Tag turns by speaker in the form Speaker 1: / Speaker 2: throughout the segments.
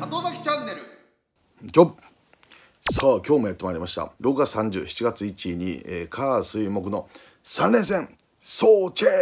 Speaker 1: 里崎チャンネルジョさあ今日もやってまいりました6月307月1位に、えー、火水木の3連戦総チェッ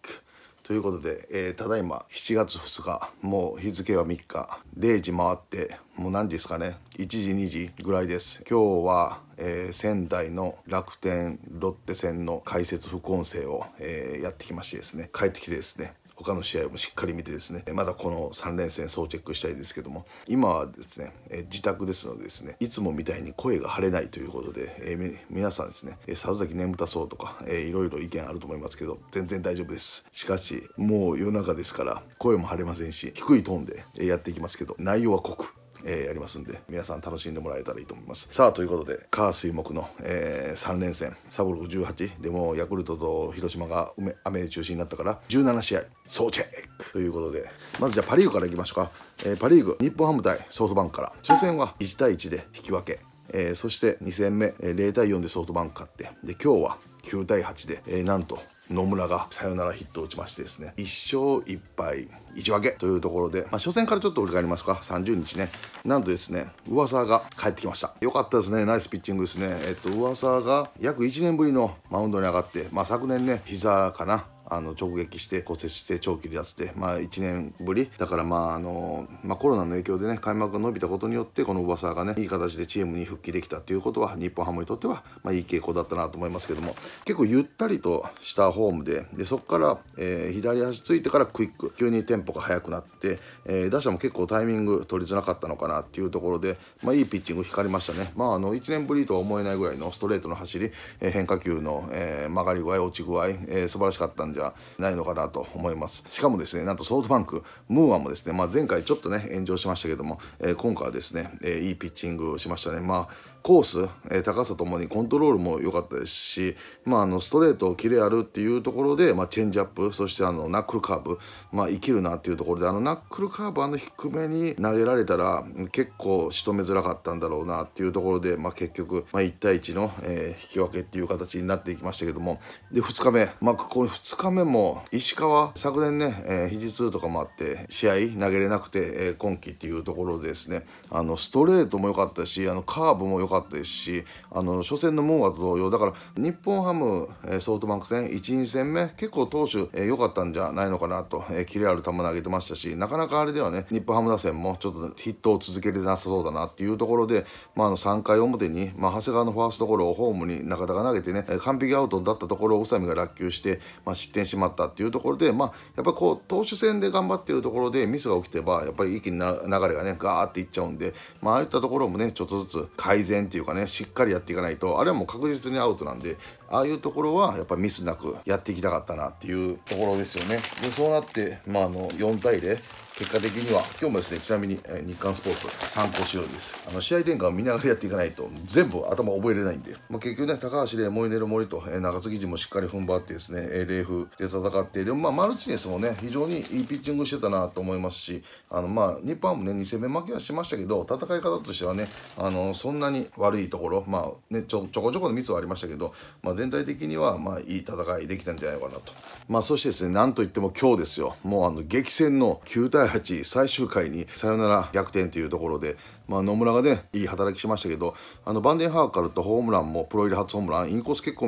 Speaker 1: クということで、えー、ただいま7月2日もう日付は3日0時回ってもう何時ですかね1時2時ぐらいです今日は、えー、仙台の楽天ロッテ戦の解説副音声を、えー、やってきましてですね帰ってきてですね他の試合もしっかり見てですねまだこの3連戦総チェックしたいですけども今はですね、え自宅ですのでですねいつもみたいに声が張れないということで、え皆さんですね里崎眠たそうとか、えー、いろいろ意見あると思いますけど全然大丈夫ですしかしもう夜中ですから声も張れませんし低いトーンでやっていきますけど内容は濃くえー、やりますんで皆さん楽しんでもらえたらいいと思いますさあということで火水木の、えー、3連戦サブロク18でもヤクルトと広島が雨で中止になったから17試合総チェックということでまずじゃあパ・リーグからいきましょうか、えー、パ・リーグ日本ハム対ソフトバンクから初戦は1対1で引き分けえー、そして2戦目、えー、0対4でソフトバンク勝ってで今日は9対8で、えー、なんと野村がサヨナラヒットを打ちましてですね1勝1敗1分けというところで、まあ、初戦からちょっと振り返りますか30日ねなんとですね噂が帰ってきましたよかったですねナイスピッチングですねえっと噂が約1年ぶりのマウンドに上がってまあ昨年ね膝かなあの直撃して骨折して長期離脱でまあ1年ぶりだからまああの、まあ、コロナの影響でね開幕が伸びたことによってこの噂がねいい形でチームに復帰できたっていうことは日本ハムにとっては、まあ、いい傾向だったなと思いますけども結構ゆったりとしたフォームででそこから、え左足ついてからクイック急にテンポが速くなって、え打者も結構タイミング取りづらかったのかなっていうところで、まあ、いいピッチング光りましたね、まあ、あの1年ぶりとは思えないぐらいのストレートの走り、え変化球の、え曲がり具合落ち具合、え素晴らしかったんでじないのかなと思いますしかもですねなんとソフトバンクムーアもですね、まあ、前回ちょっとね炎上しましたけども、えー、今回はですね、えー、いいピッチングをしましたねまあコース、えー、高さともにコントロールも良かったですし、まあ、あのストレートをキレあるっていうところで、まあ、チェンジアップそしてあのナックルカーブ、まあ、生きるなっていうところであのナックルカーブあの低めに投げられたら結構仕留めづらかったんだろうなっていうところで、まあ、結局、まあ、1対1の、えー、引き分けっていう形になっていきましたけどもで2日目、まあ、ここ2日目も石川昨年ね、えー、肘痛とかもあって試合投げれなくて、えー、今季っていうところでですねあのストレートも良かったしあのカーブも良かったかったですしあの初戦の門は同様だから日本ハムソフトバンク戦12戦目結構投手良かったんじゃないのかなとキレある球投げてましたしなかなかあれではね日本ハム打線もちょっとヒットを続けれなさそうだなっていうところで、まあ、あの3回表に、まあ、長谷川のファーストゴロをホームに中田が投げてね完璧アウトだったところを宇佐美が落球して、まあ、失点しまったっていうところで、まあ、やっぱりこう投手戦で頑張ってるところでミスが起きてばやっぱり一気に流れがねガーっていっちゃうんで、まああいったところもねちょっとずつ改善っていうかねしっかりやっていかないとあれはもう確実にアウトなんでああいうところはやっぱミスなくやっていきたかったなっていうところですよねでそうなってまああの4対0結果的には今日もですねちなみに、えー、日刊スポーツ参考資料ですあの試合展開を見ながらやっていかないと全部頭覚えれないんで、まあ、結局ね高橋でモイネル森と、えー、中継ぎ陣もしっかり踏ん張ってですね、えー、レーフで戦ってでもまあマルチネスもね非常にいいピッチングしてたなと思いますしあのまあ日本もね2戦目負けはしましたけど戦い方としてはねあのそんなに悪いところまあねちょちょこちょこのミスはありましたけど、まあ、全体的にはまあいい戦いできたんじゃないかなとまあそしてですねなんといっても今日ですよもうあの激戦の9対8最終回にサヨナラ逆転というところでまあ、野村がねいい働きしましたけどあのバンデンハーカルとホームランもプロ入り初ホームランインコース結構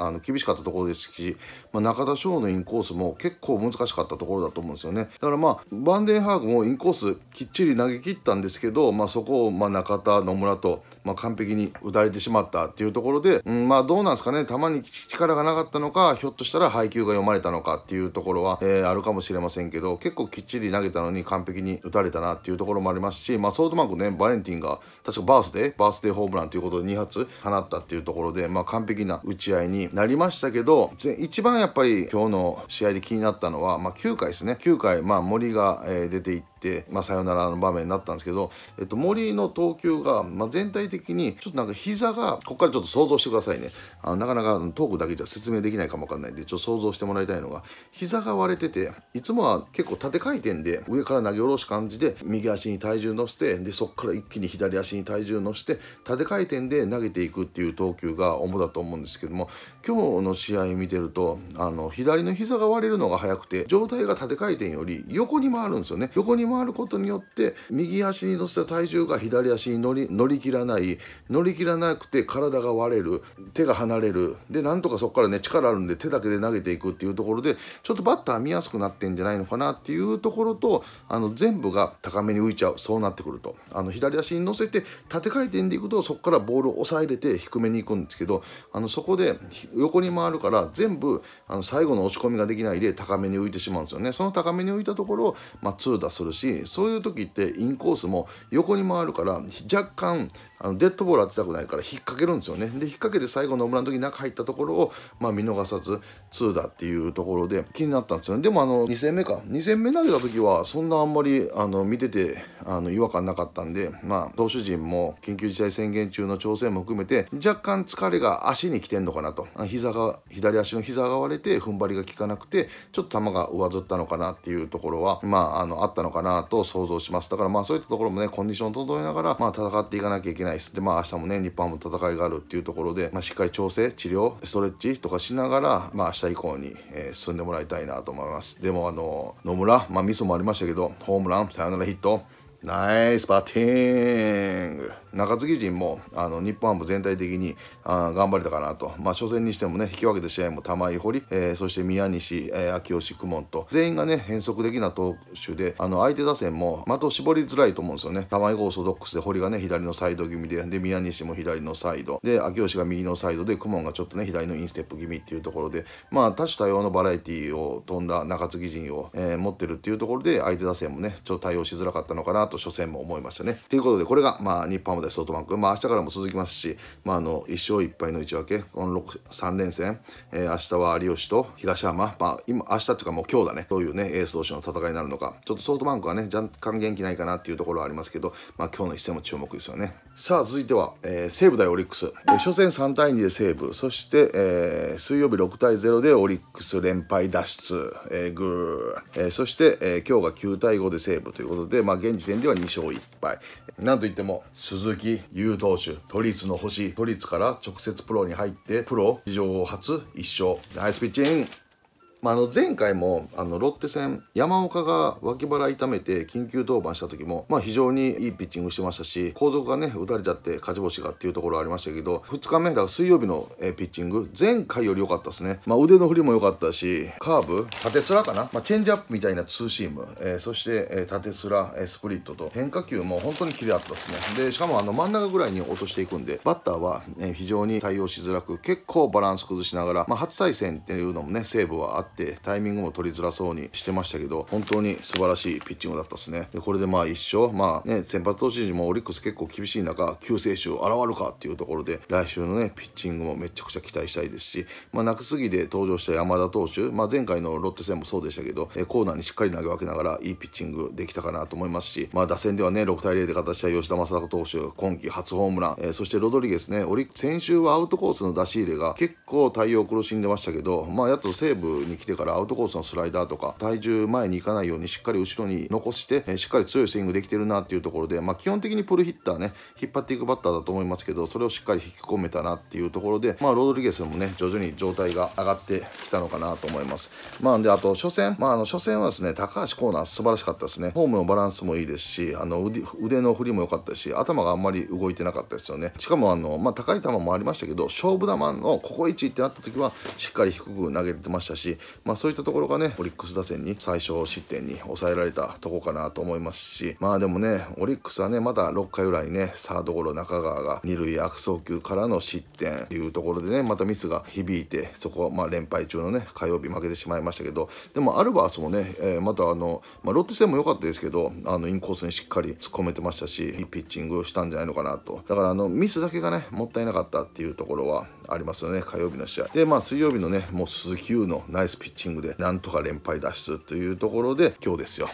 Speaker 1: あの厳しかったところですし、まあ、中田翔のインコースも結構難しかったところだと思うんですよねだからまあバンデンハーグもインコースきっちり投げ切ったんですけど、まあ、そこをま中田野村とま完璧に打たれてしまったっていうところで、うん、まあどうなんですかね球に力がなかったのかひょっとしたら配球が読まれたのかっていうところは、えー、あるかもしれませんけど結構きっちり投げたのに完璧に打たれたなっていうところもありますし、まあ、ソフトバンクねバレンティンが確かバースデーバースデーホームランということで2発放ったっていうところで、まあ、完璧な打ち合いになりましたけど一番やっぱり今日の試合で気になったのは、まあ、9回ですね9回、まあ、森が、えー、出ていって、まあ、サヨナラの場面になったんですけど、えっと、森の投球が、まあ、全体的にちょっとなんか膝がここからちょっと想像してくださいねあなかなかトークだけじゃ説明できないかもわかんないんでちょっと想像してもらいたいのが膝が割れてていつもは結構縦回転で上から投げ下ろす感じで右足に体重乗せてでそこから一気に左足に体重乗せて縦回転で投げていくっていう投球が主だと思うんですけども今日の試合見てるとあの左の膝が割れるのが早くて上体が縦回転より横に回るんですよね横に回ることによって右足に乗せた体重が左足に乗り乗り切らない乗り切らなくて体が割れる手が離れるでなんとかそこからね力あるんで手だけで投げていくっていうところでちょっとバッター見やすくなってんじゃないのかなっていうところとあの全部が高めに浮いちゃうそうなってくるとあの左足に乗せて縦回転でいくとそこからボールを抑えれて低めに行くんですけどあのそこで横に回るから全部あの最後の押し込みができないで高めに浮いてしまうんですよね。その高めに浮いたところを、まあ、通打するししそういう時ってインコースも横に回るから若干あのデッドボール当てたくないから引っ掛けるんですよねで引っ掛けて最後の村の時中入ったところを、まあ、見逃さず2だっていうところで気になったんですよねでもあの2戦目か2戦目投げた時はそんなあんまりあの見ててあの違和感なかったんでまあ投手陣も緊急事態宣言中の調整も含めて若干疲れが足に来てんのかなと膝が左足の膝が割れて踏ん張りが効かなくてちょっと球が上ずったのかなっていうところはまああのあったのかななと想像します。だからまあそういったところもね、コンディション整えながら、まあ戦っていかなきゃいけないです。で、まあ明日もね、日本も戦いがあるっていうところで、まあしっかり調整、治療、ストレッチとかしながら、まあ明日以降に、えー、進んでもらいたいなと思います。でもあの、野村、まあミスもありましたけど、ホームラン、サヨナラヒット、ナイスバッティング中継ぎ陣もあの日本ハム全体的にあ頑張れたかなと、まあ、初戦にしてもね引き分けた試合も玉井堀、えー、そして宮西、えー、秋吉久門と全員がね変則的な投手であの相手打線も的を絞りづらいと思うんですよね玉井がオーソドックスで堀がね左のサイド気味でで宮西も左のサイドで秋吉が右のサイドで久門がちょっとね左のインステップ気味っていうところでまあ多種多様のバラエティーを飛んだ中継ぎ陣を、えー、持ってるっていうところで相手打線もねちょっと対応しづらかったのかなと初戦も思いましたね。ということでこれがまあ日本ハムまでソフトバンク、まあ明日からも続きますし、まあ、あの1勝1敗の内訳、この3連戦、えー、明日は有吉と東山、まあ、今明日というかもう今日だね、どういう、ね、エース同士の戦いになるのか、ちょっとソフトバンクはね、若干元気ないかなっていうところはありますけど、まあ、今日の一戦も注目ですよね。さあ、続いては、えー、西武対オリックス、えー、初戦3対2で西武、そして、えー、水曜日6対0でオリックス連敗脱出、えー、グー、えー、そして、えー、今日が9対5で西武ということで、まあ、現時点では2勝1敗。なんといっても、鈴鈴優投手、都立の星、都立から直接プロに入って、プロ史上初1勝。ナイスピッチングまあ、あの前回もあのロッテ戦山岡が脇腹痛めて緊急登板した時も、まあ、非常にいいピッチングしてましたし後続がね打たれちゃって勝ち星がっていうところありましたけど2日目だから水曜日のえピッチング前回より良かったですね、まあ、腕の振りも良かったしカーブ縦スラかな、まあ、チェンジアップみたいなツーシーム、えー、そして、えー、縦スラ、えー、スプリットと変化球も本当にキレあったですねでしかもあの真ん中ぐらいに落としていくんでバッターは、え非常に対応しづらく結構バランス崩しながら、まあ、初対戦っていうのもね西武はあってってタイミングも取りづらそうにしてましたけど本当に素晴らしいピッチングだったですねでこれでまあ一勝まあね先発投手陣もオリックス結構厳しい中救世主現るかっていうところで来週のねピッチングもめちゃくちゃ期待したいですし、まあ、中継ぎで登場した山田投手、まあ、前回のロッテ戦もそうでしたけど、えコーナーにしっかり投げ分けながらいいピッチングできたかなと思いますし、まあ、打線ではね6対0で勝たした吉田正尚投手今季初ホームラン、えー、そしてロドリゲスねオリ先週はアウトコースの出し入れが結構対応苦しんでましたけど、まあ、やっと西武に来てからアウトコースのスライダーとか体重前に行かないようにしっかり後ろに残して、えしっかり強いスイングできてるなっていうところで、まあ、基本的にプルヒッターね引っ張っていくバッターだと思いますけどそれをしっかり引き込めたなっていうところで、まあ、ロドリゲスもね徐々に状態が上がってきたのかなと思います。まあ、であと初戦、まあ、あの初戦はですね高橋コーナー素晴らしかったですねフォームのバランスもいいですしあの腕の振りも良かったし頭があんまり動いてなかったですよねしかもあの、まあ、高い球もありましたけど勝負球のここ1ってなった時はしっかり低く投げれてましたしまあ、そういったところがね、オリックス打線に最小失点に抑えられたとこかなと思いますし、まあでもね、オリックスはね、まだ6回裏にね、サードゴロ中川が2塁悪送球からの失点というところでね、またミスが響いて、そこはまあ連敗中のね、火曜日負けてしまいましたけど、でもアルバースもね、えー、またあの、まあ、ロッテ戦も良かったですけど、あのインコースにしっかり突っ込めてましたし、いいピッチングをしたんじゃないのかなと。だからあの、ミスだけがね、もったいなかったっていうところは、ありますよね、火曜日の試合。で、まあ、水曜日のね、もう鈴木優のナイスピッチングで、なんとか連敗脱出というところで、今日ですよ。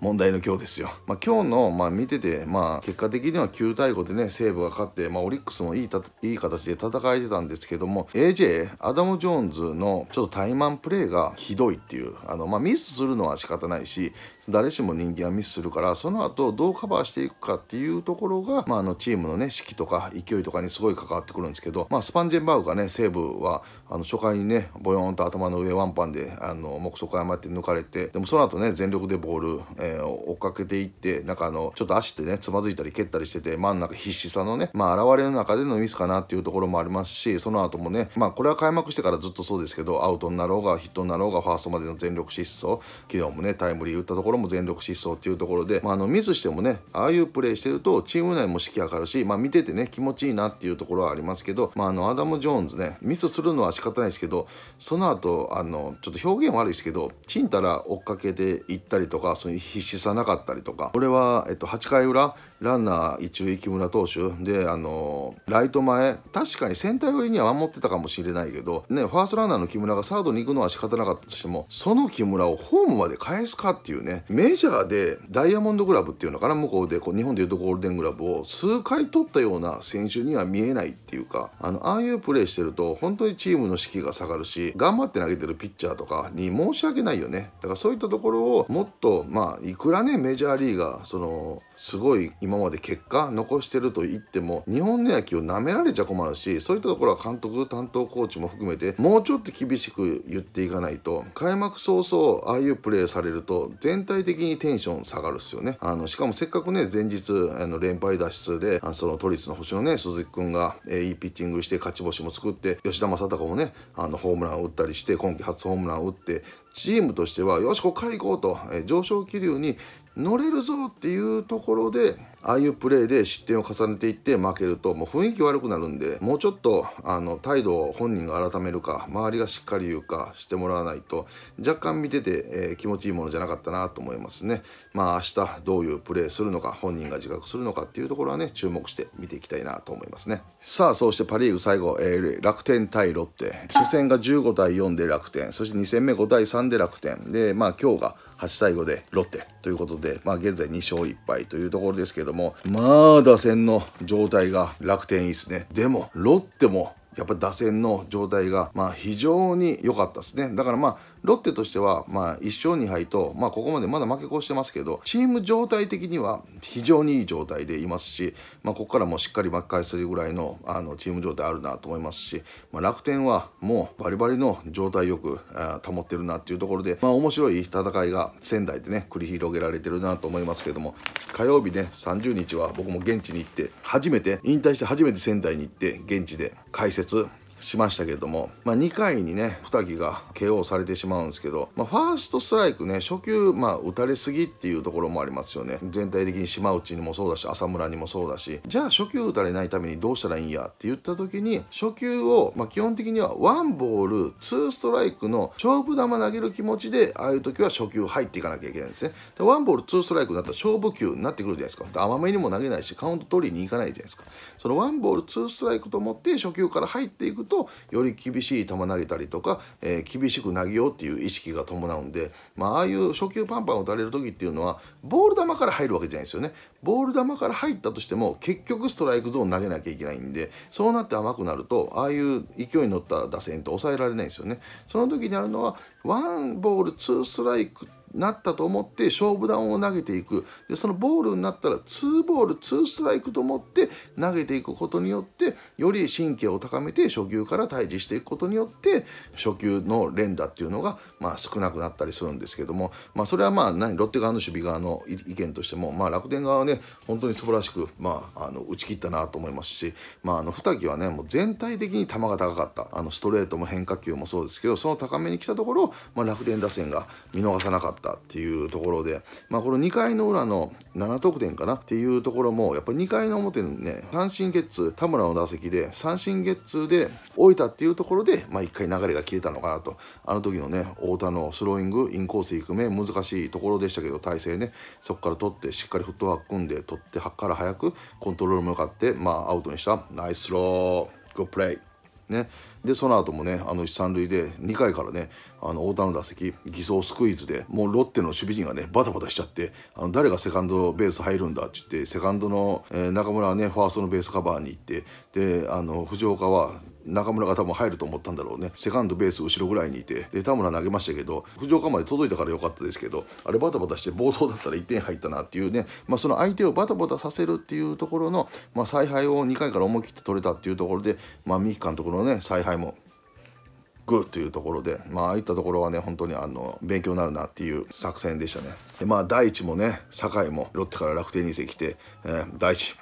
Speaker 1: 問題の今日ですよ。まあ、今日の、まあ、見てて、まあ、結果的には9対5でね、西武が勝って、まあ、オリックスもいいたいい形で戦えてたんですけども、AJ、アダム・ジョーンズのちょっとタイマンプレーがひどいっていう、あのまあ、ミスするのは仕方ないし、誰しも人間はミスするからその後どうカバーしていくかっていうところが、まあ、あのチームのね士気とか勢いとかにすごい関わってくるんですけど、まあ、スパンジェンバウがね西武はあの初回にねボヨンと頭の上ワンパンであの目測誤って抜かれてでもその後ね全力でボール、えー、追っかけていってなんかあのちょっと足ってねつまずいたり蹴ったりしてて真ん中必死さのねまあ現れの中でのミスかなっていうところもありますしその後もねまあこれは開幕してからずっとそうですけどアウトになろうがヒットになろうがファーストまでの全力疾走昨日もねタイムリー打ったところころも全力疾走っていうところで、まあ、あのミスしてもねああいうプレーしてるとチーム内も士気上がるし、まあ、見ててね気持ちいいなっていうところはありますけど、まあ、あのアダム・ジョーンズねミスするのは仕方ないですけどその後あのちょっと表現悪いですけどちんたら追っかけていったりとかその必死さなかったりとかこれは、えっと、8回裏ランナー一塁木村投手であのライト前確かにセンター寄りには守ってたかもしれないけどねファーストランナーの木村がサードに行くのは仕方なかったとしてもその木村をホームまで返すかっていうねメジャーでダイヤモンドグラブっていうのかな向こうでこう日本でいうとゴールデングラブを数回取ったような選手には見えないっていうかあのああいうプレーしてると本当にチームの士気が下がるし頑張って投げてるピッチャーとかに申し訳ないよねだからそういったところをもっとまあいくらねメジャーリーガーそのすごい今まで結果残してると言っても日本の野球をなめられちゃ困るしそういったところは監督担当コーチも含めてもうちょっと厳しく言っていかないと開幕早々ああいうプレーされると全体的にテンション下がるっすよねあのしかもせっかくね前日あの連敗脱出であその都立の星のね鈴木君が、えー、いいピッチングして勝ち星も作って吉田正尚もねあのホームランを打ったりして今季初ホームランを打ってチームとしてはよしここから行こうと、えー、上昇気流に乗れるぞっていうところでああいうプレーで失点を重ねていって負けるともう雰囲気悪くなるんでもうちょっとあの態度を本人が改めるか周りがしっかり言うかしてもらわないと若干見てて、えー、気持ちいいものじゃなかったなと思いますねまあ明日どういうプレーするのか本人が自覚するのかっていうところはね注目して見ていきたいなと思いますねさあそしてパ・リーグ最後、えー、楽天対ロッテ初戦が15対4で楽天そして2戦目5対3で楽天でまあ今日が8対5でロッテということでまあ現在2勝1敗というところですけどども、まあ打線の状態が楽天いいっすね。でも、ロッテもやっぱり打線の状態が、まあ、非常に良かったですね。だからまあ、ロッテとしては、まあ、1勝2敗と、まあ、ここまでまだ負け越してますけど、チーム状態的には非常にいい状態でいますし、まあ、ここからもしっかり巻き返するぐらいの、あの、チーム状態あるなと思いますし、まあ、楽天はもうバリバリの状態よく、保ってるなっていうところで、まあ、面白い戦いが仙台でね、繰り広げられてるなと思いますけども、火曜日ね、30日は僕も現地に行って、初めて、引退して初めて仙台に行って、現地で解説説しましたけども、まあ、2回にね二木が KO されてしまうんですけど、まあ、ファーストストライクね初球、まあ、打たれすぎっていうところもありますよね全体的に島内にもそうだし浅村にもそうだしじゃあ初球打たれないためにどうしたらいいんやって言った時に初球を、まあ、基本的にはワンボールツーストライクの勝負球投げる気持ちでああいう時は初球入っていかなきゃいけないんですねでワンボールツーストライクになったら勝負球になってくるじゃないですか甘めにも投げないしカウント取りに行かないじゃないですかそのワンボールツーストライクと思って初球から入っていくとより厳しい球投げたりとか、えー、厳しく投げようっていう意識が伴うんで、まあ、あいう初球パンパン打たれる時っていうのはボール球から入るわけじゃないですよねボール球から入ったとしても結局ストライクゾーン投げなきゃいけないんでそうなって甘くなるとああいう勢いに乗った打線って抑えられないんですよね。その時にあるのはワンボールツーストライクなったと思って勝負弾を投げていくでそのボールになったらツーボールツーストライクと思って投げていくことによってより神経を高めて初球から対峙していくことによって初球の連打っていうのが、まあ、少なくなったりするんですけども、まあ、それはまあ何ロッテ側の守備側の意見としても、まあ、楽天側はねね本当に素晴らしく、まあ、あの打ち切ったなと思いますし、まあ、あの二木はねもう全体的に球が高かったあのストレートも変化球もそうですけどその高めに来たところ、まあ、楽天打線が見逃さなかったっていうところで、まあ、この2回の裏の7得点かなっていうところもやっぱり2回の表のね三振ゲッツー田村の打席で三振ゲッツーで置いたっていうところで、まあ、1回流れが切れたのかなとあの時のね太田のスローイングインコース低く目難しいところでしたけど体勢ねそこから取ってしっかりフットワーク組んんで取ってから早くコントロールも良かって、まあ、アウトにしたナイスローグップレイ、ね、でその後もねあの一三塁で2回からねあの太田の打席偽装スクイズでもうロッテの守備陣がねバタバタしちゃってあの誰がセカンドベース入るんだっつってセカンドの、えー、中村はねファーストのベースカバーに行ってであの藤岡は中村が多分入ると思ったんだろうねセカンドベース後ろぐらいにいてで田村投げましたけど藤岡まで届いたから良かったですけどあれバタバタして冒頭だったら1点入ったなっていうね、まあ、その相手をバタバタさせるっていうところの、まあ、采配を2回から思い切って取れたっていうところで、まあ、三木監督のね采配もグーというところでまあああいったところはね本当にあの勉強になるなっていう作戦でしたねまあ第一もね堺もロッテから楽天に移籍して、えー、第一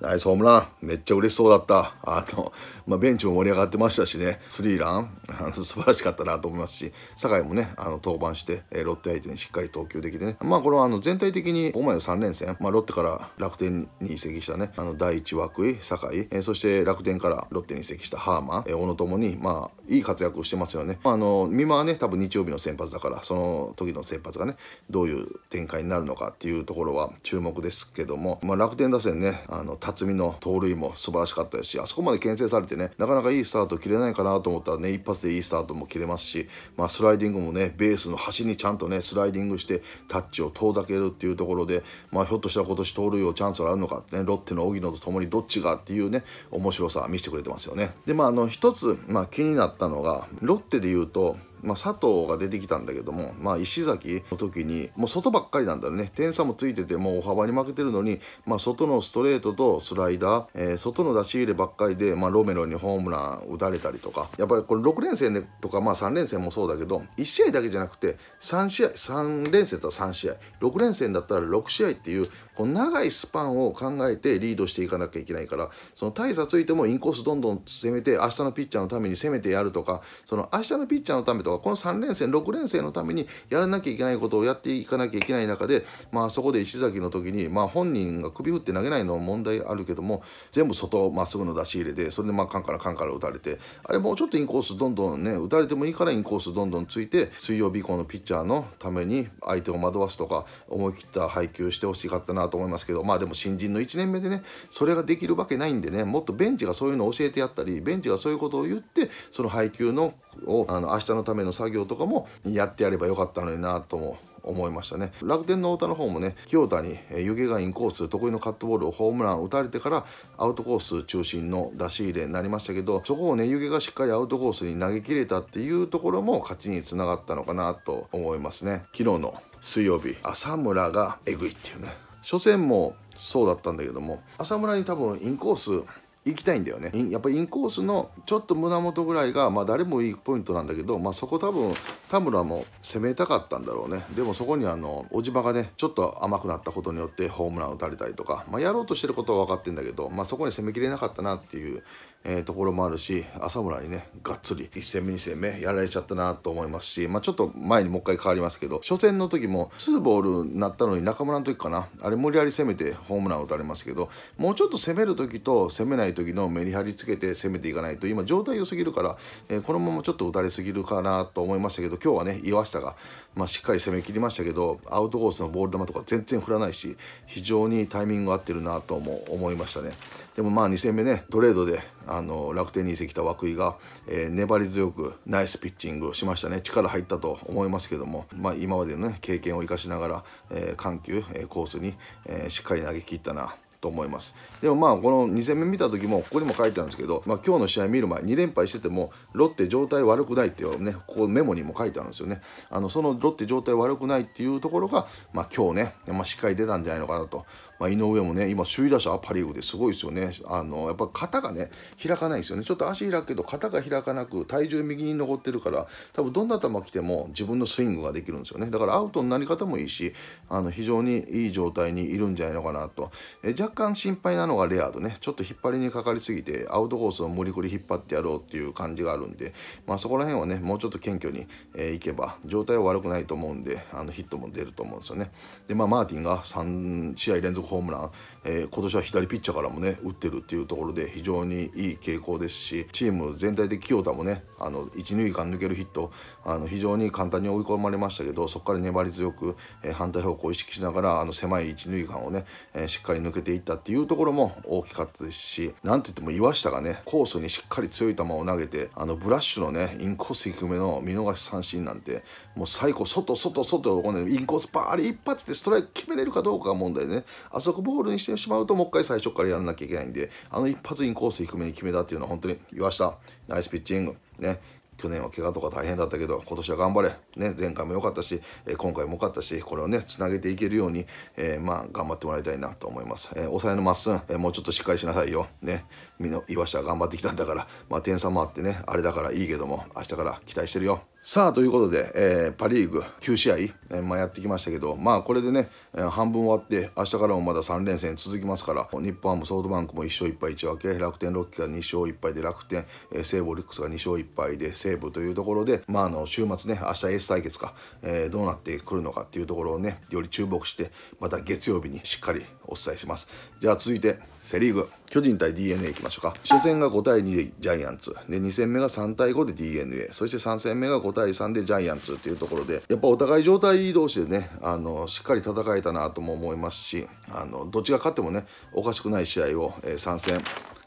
Speaker 1: ナイスホームラン。めっちゃ嬉しそうだった。あと、まあ、ベンチも盛り上がってましたしね、スリーラン、あ の素晴らしかったなと思いますし、酒井もね、あの登板して、えー、ロッテ相手にしっかり投球できてね、まあ、これはあの全体的に、お前の3連戦、まあ、ロッテから楽天に移籍したね、あの第1枠井、酒井、えー、そして楽天からロッテに移籍したハーマー、えー、小野ともに、まあ、いい活躍をしてますよね。まあ、あの美馬はね、多分日曜日の先発だから、その時の先発がね、どういう展開になるのかっていうところは注目ですけども、まあ、楽天打線ね、あの辰巳の盗塁も素晴らしかったですしあそこまで牽制されてねなかなかいいスタート切れないかなと思ったらね一発でいいスタートも切れますし、まあ、スライディングもねベースの端にちゃんとねスライディングしてタッチを遠ざけるっていうところで、まあ、ひょっとしたら今年盗塁をチャンスがあるのかってねロッテの荻野とともにどっちがっていうね面白さ見せてくれてますよね。でまああの一つ、まあ、気になったのがロッテで言うとまあ、佐藤が出てきたんだけども、まあ、石崎の時にもう外ばっかりなんだよね点差もついててもう大幅に負けてるのに、まあ、外のストレートとスライダー、えー、外の出し入ればっかりで、まあ、ロメロにホームラン打たれたりとかやっぱりこれ6連戦とか、まあ、3連戦もそうだけど1試合だけじゃなくて3試合3連戦だったら3試合6連戦だったら6試合っていうこの長いスパンを考えてリードしていかなきゃいけないからその大差ついてもインコースどんどん攻めて明日のピッチャーのために攻めてやるとかその明日のピッチャーのためとかこの3連戦6連戦のためにやらなきゃいけないことをやっていかなきゃいけない中で、まあ、そこで石崎の時に、まあ、本人が首振って投げないのも問題あるけども全部外まっすぐの出し入れでそれでまあカンからカンから打たれてあれもうちょっとインコースどんどんね打たれてもいいからインコースどんどんついて水曜日以降のピッチャーのために相手を惑わすとか思い切った配球してほしかったなと。と思いますけどまあでも新人の1年目でねそれができるわけないんでねもっとベンチがそういうのを教えてやったりベンチがそういうことを言ってその配給のをあの明日のための作業とかもやってやればよかったのになとも思いましたね楽天の太田の方もね清田に湯気がインコース得意のカットボールをホームラン打たれてからアウトコース中心の出し入れになりましたけどそこをね湯気がしっかりアウトコースに投げ切れたっていうところも勝ちにつながったのかなと思いますね昨日の水曜日浅村がえぐいっていうね初戦もそうだったんだけども浅村に多分インコース行きたいんだよねやっぱりインコースのちょっと胸元ぐらいが、まあ、誰もいいポイントなんだけど、まあ、そこ多分田村も攻めたかったんだろうねでもそこにあの小島がねちょっと甘くなったことによってホームラン打たれたりとか、まあ、やろうとしてることは分かってんだけど、まあ、そこに攻めきれなかったなっていうえー、ところもあるし浅村にねがっつり1戦目2戦目やられちゃったなと思いますし、まあ、ちょっと前にもう一回変わりますけど初戦の時も2ボールになったのに中村の時かなあれ無理やり攻めてホームラン打たれますけどもうちょっと攻める時と攻めない時のメリハリつけて攻めていかないと今状態良すぎるから、えー、このままちょっと打たれすぎるかなと思いましたけど今日はね岩下が、まあ、しっかり攻めきりましたけどアウトコースのボール球とか全然振らないし非常にタイミング合ってるなとも思いましたね。でもまあ2戦目ねトレードであの楽天に移籍した涌井が、えー、粘り強くナイスピッチングしましたね力入ったと思いますけども、まあ、今までの、ね、経験を生かしながら、えー、緩急、えー、コースに、えー、しっかり投げきったなと思いますでもまあこの2戦目見た時もここにも書いてあるんですけど、まあ、今日の試合見る前2連敗しててもロッテ状態悪くないっていうねここメモにも書いてあるんですよねあのそのロッテ状態悪くないっていうところが、まあ、今日ね、まあ、しっかり出たんじゃないのかなとまあ、井上もね今首位打者パ・リーグですごいですよねあのやっぱ肩がね開かないですよねちょっと足開くけど肩が開かなく体重右に残ってるから多分どんな球来ても自分のスイングができるんですよねだからアウトになり方もいいしあの非常にいい状態にいるんじゃないのかなとえ若干心配なのがレアードねちょっと引っ張りにかかりすぎてアウトコースを無理くり引っ張ってやろうっていう感じがあるんで、まあ、そこら辺はねもうちょっと謙虚に、えー、いけば状態は悪くないと思うんであのヒットも出ると思うんですよねでまあマーティンが3試合連続ホームラン、えー、今年は左ピッチャーからもね打ってるっていうところで非常にいい傾向ですしチーム全体で清田もねあの一塁間抜けるヒットあの非常に簡単に追い込まれましたけどそこから粘り強く、えー、反対方向を意識しながらあの狭い一塁間をね、えー、しっかり抜けていったっていうところも大きかったですしなんといっても岩下がねコースにしっかり強い球を投げてあのブラッシュのねインコース低めの見逃し三振なんてもう最後外外外このインコースパーあれ一発でストライク決めれるかどうかが問題ねあそこボールにしてしまうともう一回最初からやらなきゃいけないんであの一発インコース低めに決めたっていうのは本当に言わしたナイスピッチングね去年は怪我とか大変だったけど今年は頑張れ、ね、前回も良かったし、え今回も良かったしこれをねつなげていけるように、えー、まあ、頑張ってもらいたいなと思います、えー、抑えのまっすん、えー、もうちょっとしっかりしなさいよねみんな岩下頑張ってきたんだから、まあ、点差もあってねあれだからいいけども明日から期待してるよさあということで、えー、パ・リーグ9試合、えー、まあ、やってきましたけど、まあ、これでね、えー、半分終わって明日からもまだ3連戦続きますから日本ハムソフトバンクも1勝1敗1分け楽天ロッキーが2勝1敗で楽天、え西武オリックスが2勝1敗で西武というところで、まあ、あの週末ね明日エース対決か、えどうなってくるのかっていうところをねより注目してまた月曜日にしっかりお伝えしますじゃあ続いてセ・リーグ巨人対 d n a 行きましょうか初戦が5対2でジャイアンツで2戦目が3対5で d n a そして3戦目が5対3でジャイアンツっていうところでやっぱお互い状態同士でねあのしっかり戦えたなとも思いますしあのどっちが勝ってもねおかしくない試合を、えー、3戦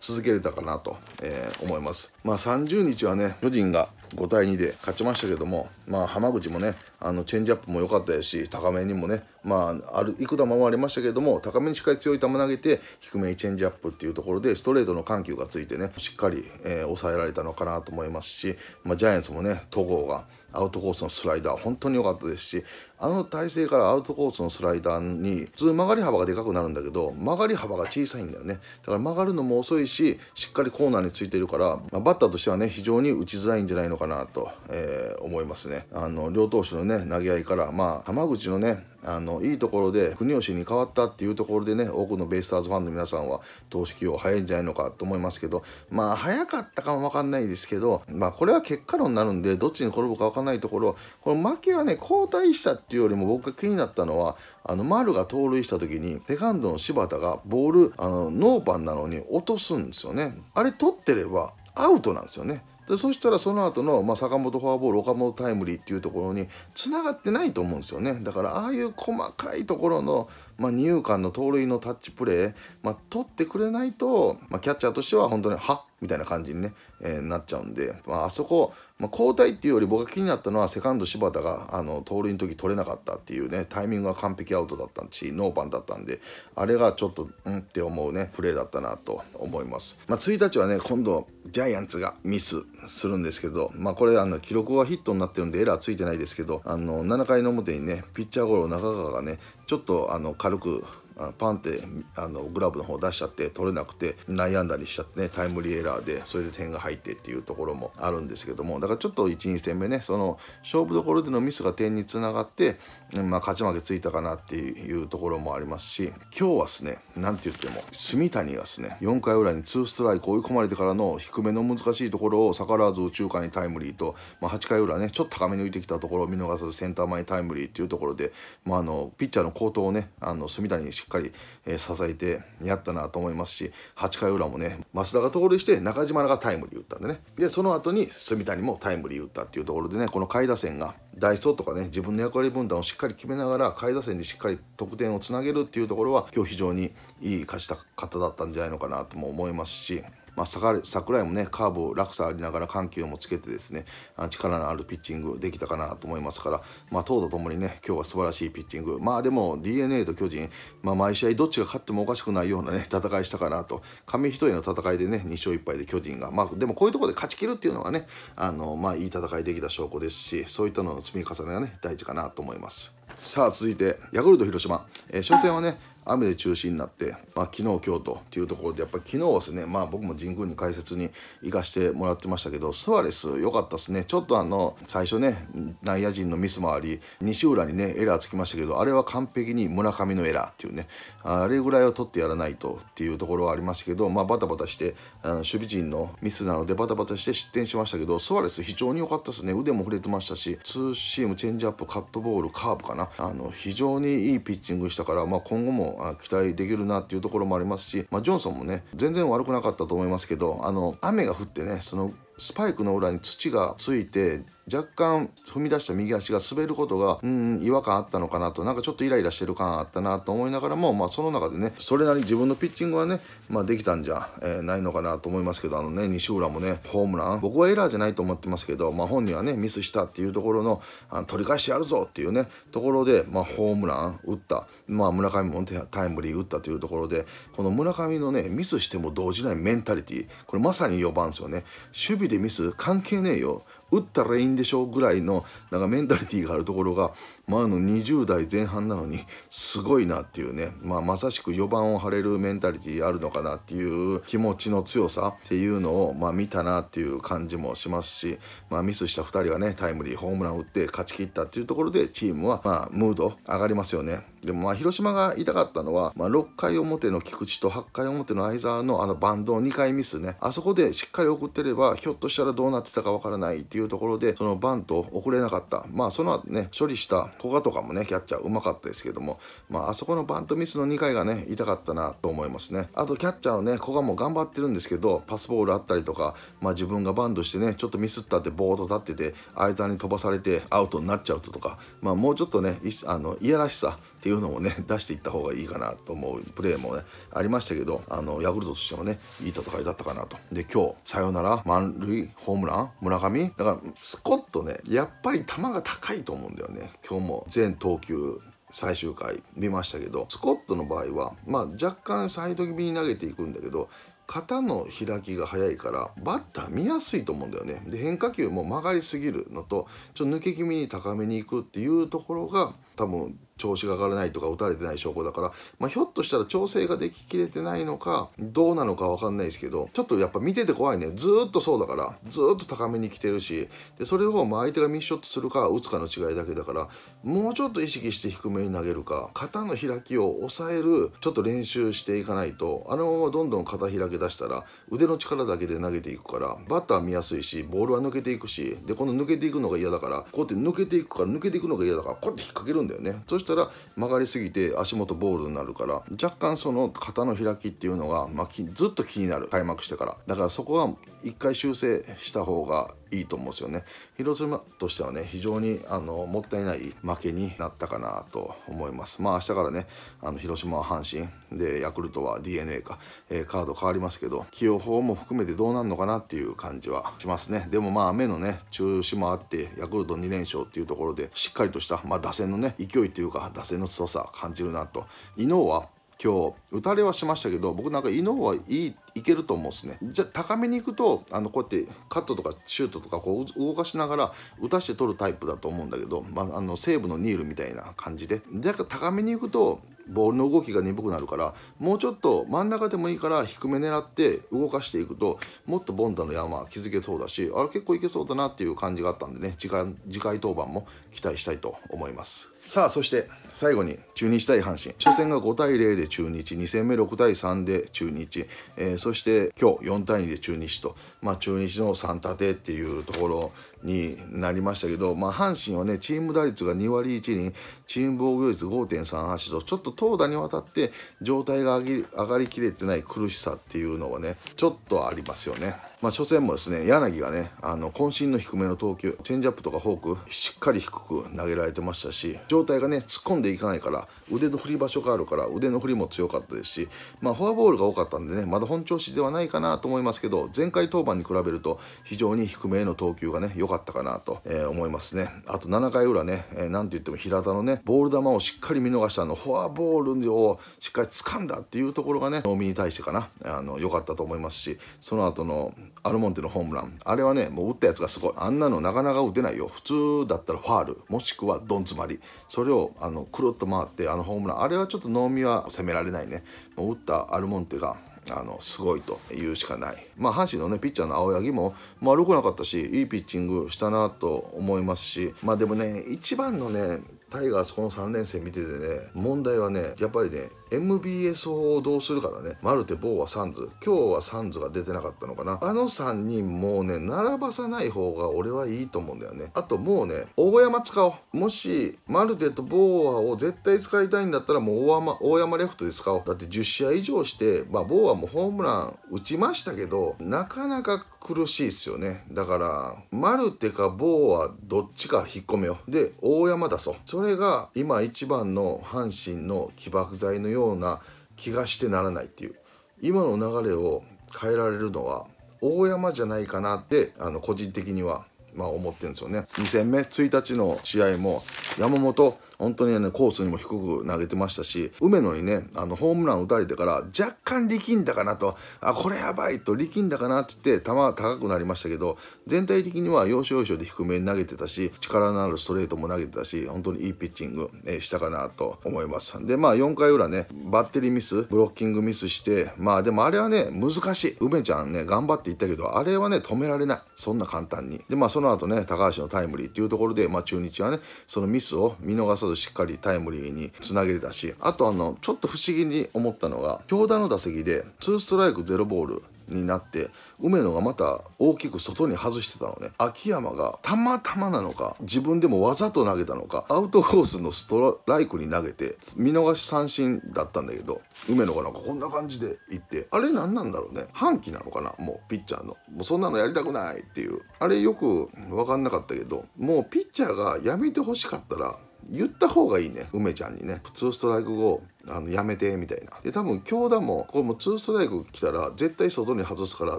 Speaker 1: 続けれたかなと、えー、思います。まあ30日はね、巨人が5対2で勝ちましたけども、まあ、浜口もねあのチェンジアップも良かったですし高めにもね、まあ、あるいく球もありましたけども高めにしっかり強い球投げて低めにチェンジアップっていうところでストレートの緩急がついてねしっかり、えー、抑えられたのかなと思いますし、まあ、ジャイアンツもね戸郷がアウトコースのスライダー本当に良かったですしあの体勢からアウトコースのスライダーに普通曲がり幅がでかくなるんだけど曲がり幅が小さいんだよねだから曲がるのも遅いししっかりコーナーについてるから、まあ、バッターとしてはね非常に打ちづらいんじゃないのかなと、えー、思いますねあの両投手のね投げ合いからまあ浜口のねあのいいところで国吉に変わったっていうところでね多くのベイスターズファンの皆さんは投手起用早いんじゃないのかと思いますけどまあ早かったかも分かんないですけどまあこれは結果論になるんでどっちに転ぶか分かんないところこの負けはね交代したってっていうよりも僕が気になったのはあの丸が盗塁した時にセカンドの柴田がボールあのノーパンなのに落とすんですよねあれ取ってればアウトなんですよねでそしたらその後のまの、あ、坂本フォアボール岡本タイムリーっていうところにつながってないと思うんですよねだからああいう細かいところの、まあ、二遊間の盗塁のタッチプレー、まあ、取ってくれないと、まあ、キャッチャーとしては本当にはっみたいな感じにね、えー、なっちゃうんで、まあそこまあ、交代っていうより僕が気になったのはセカンド柴田があの盗塁の時取れなかったっていうねタイミングが完璧アウトだったしノーパンだったんであれがちょっとうんって思うねプレーだったなと思います、まあ、1日はね今度ジャイアンツがミスするんですけど、まあ、これあの記録はヒットになってるんでエラーついてないですけどあの7回の表にねピッチャーゴロ中川がねちょっとあの軽くあパンってあのグラブの方出しちゃって取れなくて悩んだりしちゃってねタイムリーエラーでそれで点が入ってっていうところもあるんですけどもだからちょっと12戦目ねその勝負どころでのミスが点につながって、まあ、勝ち負けついたかなっていうところもありますし今日はですね何て言っても住谷がですね4回裏に2ストライク追い込まれてからの低めの難しいところを逆らわず右中間にタイムリーと、まあ、8回裏ねちょっと高めに浮いてきたところを見逃さずセンター前にタイムリーっていうところで、まあ、あのピッチャーの好投をねあの住谷にしっかり、え支えてやったなと思いますし8回裏もね増田が盗塁して中島がタイムリー打ったんでねでその後に住谷もタイムリー打ったっていうところでねこの下位打線がダイソーとかね自分の役割分担をしっかり決めながら下位打線にしっかり得点をつなげるっていうところは今日非常にいい勝ち方だったんじゃないのかなとも思いますしまあ、桜井もね、カーブを落差ありながら緩急もつけてですね、力のあるピッチングできたかなと思いますから、まあ、投打ともにね、今日は素晴らしいピッチング、まあでも d n a と巨人、まあ、毎試合どっちが勝ってもおかしくないようなね、戦いしたかなと、紙一重の戦いでね、2勝1敗で巨人が、まあ、でもこういうところで勝ちきるっていうのはね、あのまあ、いい戦いできた証拠ですし、そういったのの積み重ねがね、大事かなと思います。さあ続いてヤクルト広島、えー、初戦はね雨で中止になって、まあ、昨日今日というところでやっぱり昨日ですね、まあ、僕も神宮に解説に行かしてもらってましたけどスアレス良かったですねちょっとあの最初ね内野陣のミスもあり西浦にねエラーつきましたけどあれは完璧に村上のエラーっていうねあれぐらいを取ってやらないとっていうところはありましたけど、まあ、バタバタしてあの守備陣のミスなのでバタバタして失点しましたけどスアレス非常に良かったですね腕も触れてましたしツーシームチェンジアップカットボールカーブかなあの非常にいいピッチングしたから、まあ、今後もあ期待できるなっていうところもありますし、まあ、ジョンソンもね全然悪くなかったと思いますけどあの雨が降ってねそのスパイクの裏に土がついて若干踏み出した右足が滑ることがうん違和感あったのかなとなんかちょっとイライラしてる感あったなと思いながらも、まあ、その中でねそれなり自分のピッチングはね、まあ、できたんじゃ、えー、ないのかなと思いますけどあのね西浦もねホームラン僕はエラーじゃないと思ってますけど、まあ、本人はねミスしたっていうところのあの取り返してやるぞっていうねところで、まあ、ホームラン打った、まあ、村上もタイムリー打ったというところでこの村上のねミスしても動じないメンタリティこれまさに4番ですよね守備でミス関係ねえよ打ったらいいんでしょうぐらいのなんかメンタリティーがあるところが、まあ、あの20代前半なのにすごいなっていうね、まあ、まさしく4番を張れるメンタリティーあるのかなっていう気持ちの強さっていうのを、まあ、見たなっていう感じもしますし、まあ、ミスした2人がねタイムリーホームラン打って勝ち切ったっていうところでチームは、まあ、ムード上がりますよね。でもまあ広島が痛かったのは、まあ、6回表の菊池と8回表の相澤のあのバンド2回ミスねあそこでしっかり送ってればひょっとしたらどうなってたかわからないっていうところでそのバント送れなかったまあその後ね処理した古賀とかもねキャッチャーうまかったですけども、まあ、あそこのバントミスの2回がね痛かったなと思いますねあとキャッチャーのね古賀も頑張ってるんですけどパスボールあったりとか、まあ、自分がバンドしてねちょっとミスったってボーっと立ってて相澤に飛ばされてアウトになっちゃうとか、まあ、もうちょっとねあのいやらしさっていうのもね 出していった方がいいかなと思うプレーもねありましたけどあのヤクルトとしてもねいい戦いだったかなとで今日さよなら満塁ホームラン村上だからスコットねやっぱり球が高いと思うんだよね今日も全投球最終回見ましたけどスコットの場合は、まあ、若干サイド気味に投げていくんだけど肩の開きが早いからバッター見やすいと思うんだよねで変化球も曲がりすぎるのとちょっと抜け気味に高めにいくっていうところが多分調子が上がらないとか打たれてない証拠だから、まあ、ひょっとしたら調整ができきれてないのかどうなのか分かんないですけどちょっとやっぱ見てて怖いねずっとそうだからずっと高めに来てるしでそれをま相手がミッショットするか打つかの違いだけだからもうちょっと意識して低めに投げるか肩の開きを抑えるちょっと練習していかないとあのままどんどん肩開き出したら腕の力だけで投げていくからバッター見やすいしボールは抜けていくしでこの抜けていくのが嫌だからこうやって抜けていくから抜けていくのが嫌だからこうやって引っ掛けるんだよねそしたら曲がりすぎて足元ボールになるから若干その肩の開きっていうのが、まあ、ずっと気になる開幕してからだからそこは一回修正した方がいいと思うんですよね広島としてはね非常にあのもったいない負けになったかなと思いますまあ明日からねあの広島は阪神でヤクルトは d n a か、えー、カード変わりますけど起用法も含めてどうなるのかなっていう感じはしますねでもまあ雨のね中止もあってヤクルト2連勝っていうところでしっかりとした、まあ、打線のね勢いっていうか打線の強さ感じるなと伊日は今日打たれはしましたけど僕なんか井の方はいいいけると思うんですねじゃ高めに行くとあのこうやってカットとかシュートとかこう動かしながら打たして取るタイプだと思うんだけど、まあ、あの西武のニールみたいな感じでだから高めに行くとボールの動きが鈍くなるからもうちょっと真ん中でもいいから低め狙って動かしていくともっとボンダの山気づけそうだしあれ結構いけそうだなっていう感じがあったんでね次回次回登板も期待したいと思いますさあそして最後に中日対阪神初戦が5対0で中日2戦目6対3で中日、えー、そして今日4対2で中日と、まあ、中日の3立てっていうところになりましたけど、まあ、阪神はねチーム打率が2割1厘チーム防御率5.38とちょっと投打にわたって状態が上がりきれてない苦しさっていうのはねちょっとありますよね。まあ、初戦もですね柳がねあの渾身の低めの投球チェンジアップとかフォークしっかり低く投げられてましたし状態がね突っ込んででいかないから腕の振り場所があるから腕の振りも強かったですし、まあ、フォアボールが多かったんでねまだ本調子ではないかなと思いますけど前回登板に比べると非常に低めへの投球がね良かったかなと、えー、思いますねあと7回裏ね何、えー、て言っても平田のねボール球をしっかり見逃したあのフォアボールをしっかり掴んだっていうところがね能見に対してかなあの良かったと思いますしその後のアルモンテのホームランあれはねもう打ったやつがすごいあんなのなかなか打てないよ普通だったらファールもしくはどん詰まりそれをあのくるっと回ってあのホームランあれはちょっと能見は攻められないね打ったアルモンテがあのすごいと言うしかない、まあ、阪神の、ね、ピッチャーの青柳も、まあ、悪くなかったしいいピッチングしたなと思いますし、まあ、でもね一番のねタイガースこの3連戦見ててね問題はねやっぱりね MBS 法をどうするかだねマルテ・ボーはサンズ今日はサンズが出てなかったのかなあの3人もうね並ばさない方が俺はいいと思うんだよねあともうね大山使おうもしマルテとボーアを絶対使いたいんだったらもう大山大山レフトで使おうだって10試合以上してまあボーアもホームラン打ちましたけどなかなか苦しいですよねだからマルテかボーアどっちか引っ込めようで大山出そうそれが今一番の阪神の起爆剤のよような気がしてならないっていう今の流れを変えられるのは大山じゃないかなってあの個人的にはまあ思ってるんですよね2戦目1日の試合も山本本当にね、コースにも低く投げてましたし、梅野にね、あの、ホームラン打たれてから、若干力んだかなと、あ、これやばいと力んだかなって言って、球は高くなりましたけど、全体的には要所要所で低めに投げてたし、力のあるストレートも投げてたし、本当にいいピッチング、えしたかなと思います。で、まあ、4回裏ね、バッテリーミス、ブロッキングミスして、まあ、でもあれはね、難しい。梅ちゃんね、頑張っていったけど、あれはね、止められない。そんな簡単に。で、まあ、その後ね、高橋のタイムリーっていうところで、まあ、中日はね、そのミスを見逃さそしっかりタイムリーにつなげれたしあとあのちょっと不思議に思ったのが京田の打席で2ストライク0ボールになって梅野がまた大きく外に外してたのね秋山がたまたまなのか自分でもわざと投げたのかアウトコースのストライクに投げて見逃し三振だったんだけど梅野がなんかこんな感じでいってあれ何なんだろうね反旗なのかなもうピッチャーのもうそんなのやりたくないっていうあれよく分かんなかったけどもうピッチャーがやめてほしかったら言った方がいいね梅ちゃんにね2ストライク後あのやめてみたいなで多分強打もこれも2ストライク来たら絶対外に外すから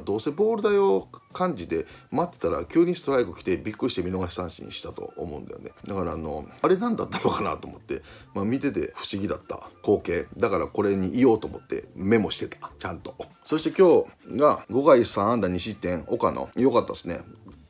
Speaker 1: どうせボールだよ感じで待ってたら急にストライク来てびっくりして見逃し三振したと思うんだよねだからあのあれ何だったのかなと思って、まあ、見てて不思議だった光景だからこれにいようと思ってメモしてたちゃんとそして今日が5回3安打2失点岡野良かったですね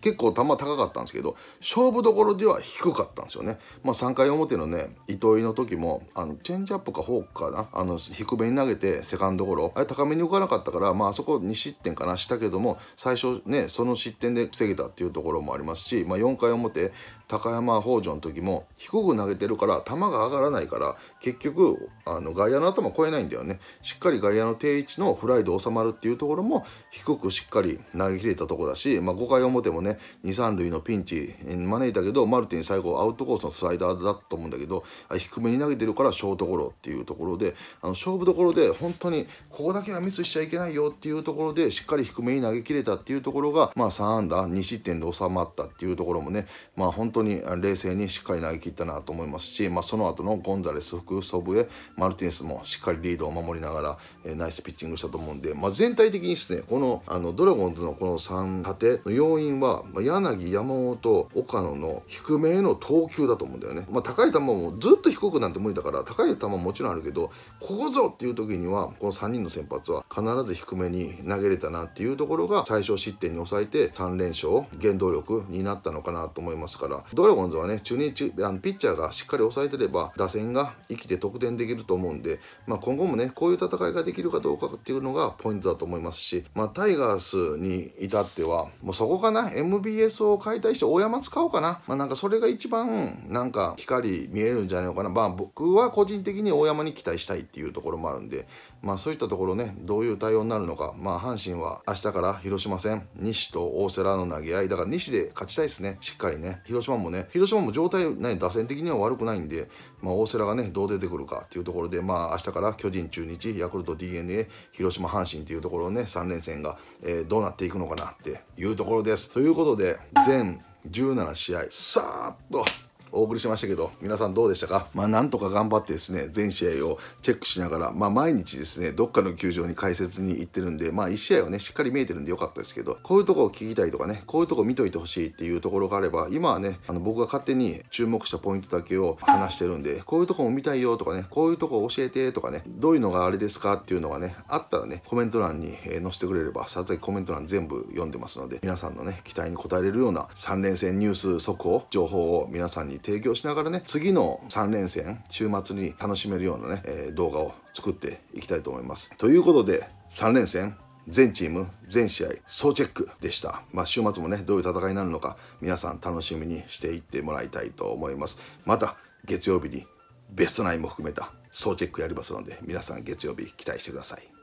Speaker 1: 結構球高かったんですけど勝負どころでは低かったんですよね、まあ、3回表のね糸井の時もあのチェンジアップかフォークかなあの低めに投げてセカンドゴロあれ高めに浮かなかったから、まあそこ2失点かなしたけども最初ねその失点で防げたっていうところもありますし、まあ、4回表高山北条の時も低く投げてるから球が上がらないから結局あの外野の頭越えないんだよねしっかり外野の定位置のフライで収まるっていうところも低くしっかり投げ切れたとこだし、まあ、5回表もね23塁のピンチ招いたけどマルティン最後アウトコースのスライダーだと思うんだけど低めに投げてるからショートゴロっていうところであの勝負どころで本当にここだけはミスしちゃいけないよっていうところでしっかり低めに投げ切れたっていうところが、まあ、3安打2失点で収まったっていうところもね、まあ、本当当に冷静にしっかり投げ切ったなと思いますし、まあ、その後のゴンザレス、福、ソブエ、マルティネスもしっかりリードを守りながら、えー、ナイスピッチングしたと思うんで、まあ、全体的にですね、このあのドラゴンズのこの3立ての要因は、まあ、柳、山本、岡野の低めへの投球だと思うんだよね。まあ、高い球もずっと低くなんて無理だから、高い球ももちろんあるけど、ここぞっていう時には、この3人の先発は必ず低めに投げれたなっていうところが最小失点に抑えて3連勝、原動力になったのかなと思いますから、ドラゴンズはね中日あのピッチャーがしっかり抑えてれば打線が生きて得点できると思うんで、まあ、今後もねこういう戦いができるかどうかっていうのがポイントだと思いますし、まあ、タイガースに至ってはもうそこかな MBS を解体して大山使おうかな、まあ、なんかそれが一番なんか光見えるんじゃないのかなまあ僕は個人的に大山に期待したいっていうところもあるんでまあ、そういったところねどういう対応になるのか、まあ、阪神は明日から広島戦西と大瀬良の投げ合いだから西で勝ちたいですねしっかりね広島もね広島も状態、ね、打線的には悪くないんで、まあ、大瀬良がねどう出てくるかっていうところで、まあ、明日から巨人中日ヤクルト d n a 広島阪神っていうところね3連戦が、えー、どうなっていくのかなっていうところです。ということで全17試合さーっとお送りしましたけど皆さんどうでしたかまあなんとか頑張ってですね全試合をチェックしながらまあ毎日ですねどっかの球場に解説に行ってるんでまあ1試合はねしっかり見えてるんでよかったですけどこういうとこを聞きたいとかねこういうとこ見といてほしいっていうところがあれば今はねあの僕が勝手に注目したポイントだけを話してるんでこういうとこも見たいよとかねこういうとこ教えてとかねどういうのがあれですかっていうのがねあったらねコメント欄に載せてくれればさっコメント欄全部読んでますので皆さんのね期待に応えれるような3連戦ニュース速報情報を皆さんにに提供しながらね次の3連戦週末に楽しめるようなね、えー、動画を作っていきたいと思いますということで3連戦全チーム全試合総チェックでした、まあ、週末もねどういう戦いになるのか皆さん楽しみにしていってもらいたいと思いますまた月曜日にベストナインも含めた総チェックやりますので皆さん月曜日期待してください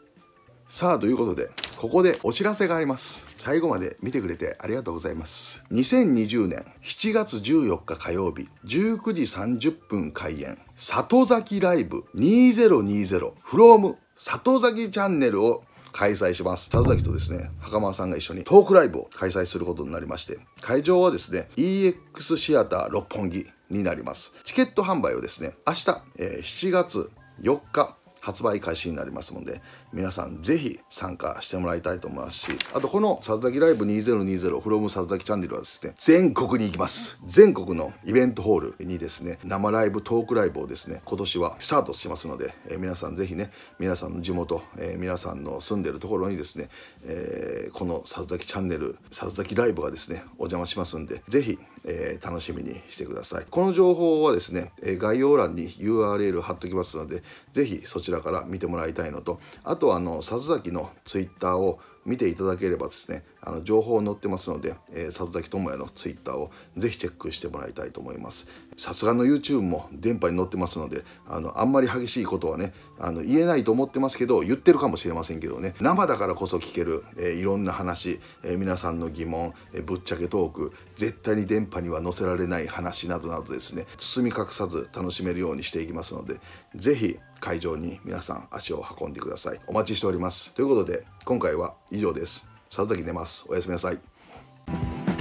Speaker 1: さあということでここでお知らせがあります最後まで見てくれてありがとうございます2020年7月14日火曜日19時30分開演里崎ライブ2020フローム里崎チャンネルを開催します。里崎とですね、袴さんが一緒にトークライブを開催することになりまして、会場はですね、EX シアター六本木になります。チケット販売をですね、明日、えー、7月4日発売開始になりますので、皆さんぜひ参加してもらいたいと思いますし、あとこの佐々木ライブ2020 from 佐々木チャンネルはですね、全国に行きます。全国のイベントホールにですね、生ライブ、トークライブをですね、今年はスタートしますので、えー、皆さんぜひね、皆さんの地元、えー、皆さんの住んでるところにですね、えー、この佐々木チャンネル、佐々木ライブがですね、お邪魔しますんで、ぜひ、えー、楽しみにしてください。この情報はですね、え概要欄に URL 貼っときますので、ぜひそちらから見てもらいたいのと、あととあの里崎のツイッターを見ていただければですねあの情報載ってますので、えー、里崎智也のツイッターをぜひチェックしてもらいたいと思いますさすがの YouTube も電波に載ってますのであのあんまり激しいことはねあの言えないと思ってますけど言ってるかもしれませんけどね生だからこそ聞ける、えー、いろんな話、えー、皆さんの疑問、えぶっちゃけトーク絶対に電波には載せられない話などなどですね包み隠さず楽しめるようにしていきますのでぜひ会場に皆さん足を運んでくださいお待ちしておりますということで今回は以上です。佐々木寝ます。おやすみなさい。